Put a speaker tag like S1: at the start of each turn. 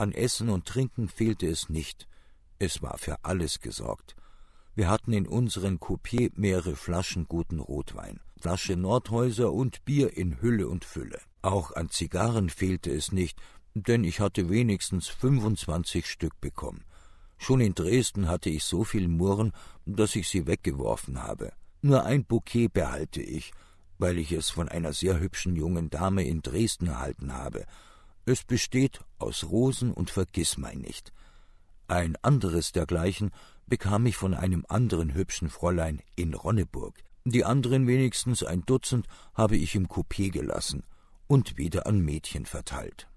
S1: An Essen und Trinken fehlte es nicht. Es war für alles gesorgt. Wir hatten in unseren Coupé mehrere Flaschen guten Rotwein, Flasche Nordhäuser und Bier in Hülle und Fülle. Auch an Zigarren fehlte es nicht, denn ich hatte wenigstens 25 Stück bekommen. Schon in Dresden hatte ich so viel Murren, dass ich sie weggeworfen habe. Nur ein Bouquet behalte ich, weil ich es von einer sehr hübschen jungen Dame in Dresden erhalten habe es besteht aus Rosen und Vergissmeinnicht. Ein anderes dergleichen bekam ich von einem anderen hübschen Fräulein in Ronneburg. Die anderen wenigstens ein Dutzend habe ich im Coupé gelassen und wieder an Mädchen verteilt.